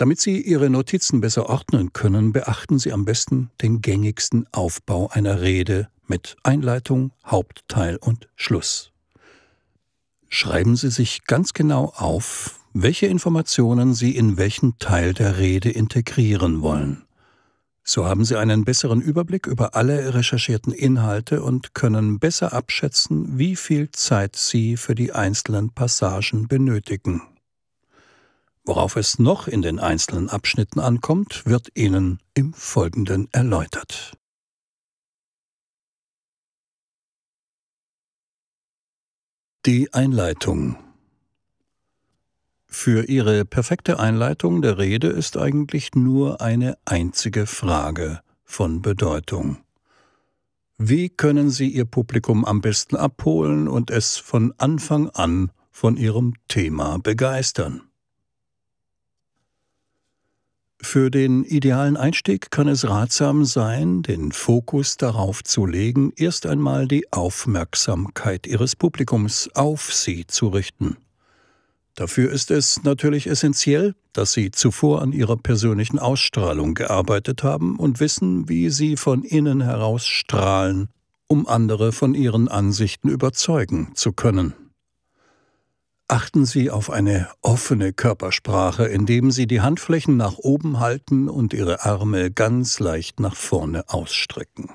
Damit Sie Ihre Notizen besser ordnen können, beachten Sie am besten den gängigsten Aufbau einer Rede mit Einleitung, Hauptteil und Schluss. Schreiben Sie sich ganz genau auf, welche Informationen Sie in welchen Teil der Rede integrieren wollen. So haben Sie einen besseren Überblick über alle recherchierten Inhalte und können besser abschätzen, wie viel Zeit Sie für die einzelnen Passagen benötigen. Worauf es noch in den einzelnen Abschnitten ankommt, wird Ihnen im Folgenden erläutert. Die Einleitung Für Ihre perfekte Einleitung der Rede ist eigentlich nur eine einzige Frage von Bedeutung. Wie können Sie Ihr Publikum am besten abholen und es von Anfang an von Ihrem Thema begeistern? Für den idealen Einstieg kann es ratsam sein, den Fokus darauf zu legen, erst einmal die Aufmerksamkeit Ihres Publikums auf Sie zu richten. Dafür ist es natürlich essentiell, dass Sie zuvor an Ihrer persönlichen Ausstrahlung gearbeitet haben und wissen, wie Sie von innen heraus strahlen, um andere von Ihren Ansichten überzeugen zu können. Achten Sie auf eine offene Körpersprache, indem Sie die Handflächen nach oben halten und Ihre Arme ganz leicht nach vorne ausstrecken.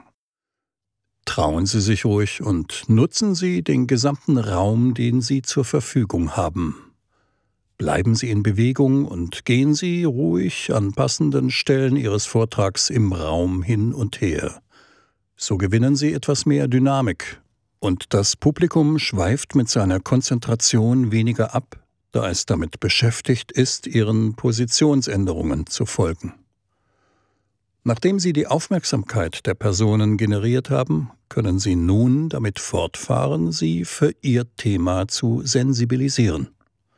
Trauen Sie sich ruhig und nutzen Sie den gesamten Raum, den Sie zur Verfügung haben. Bleiben Sie in Bewegung und gehen Sie ruhig an passenden Stellen Ihres Vortrags im Raum hin und her. So gewinnen Sie etwas mehr Dynamik und das Publikum schweift mit seiner Konzentration weniger ab, da es damit beschäftigt ist, ihren Positionsänderungen zu folgen. Nachdem sie die Aufmerksamkeit der Personen generiert haben, können sie nun damit fortfahren, sie für ihr Thema zu sensibilisieren.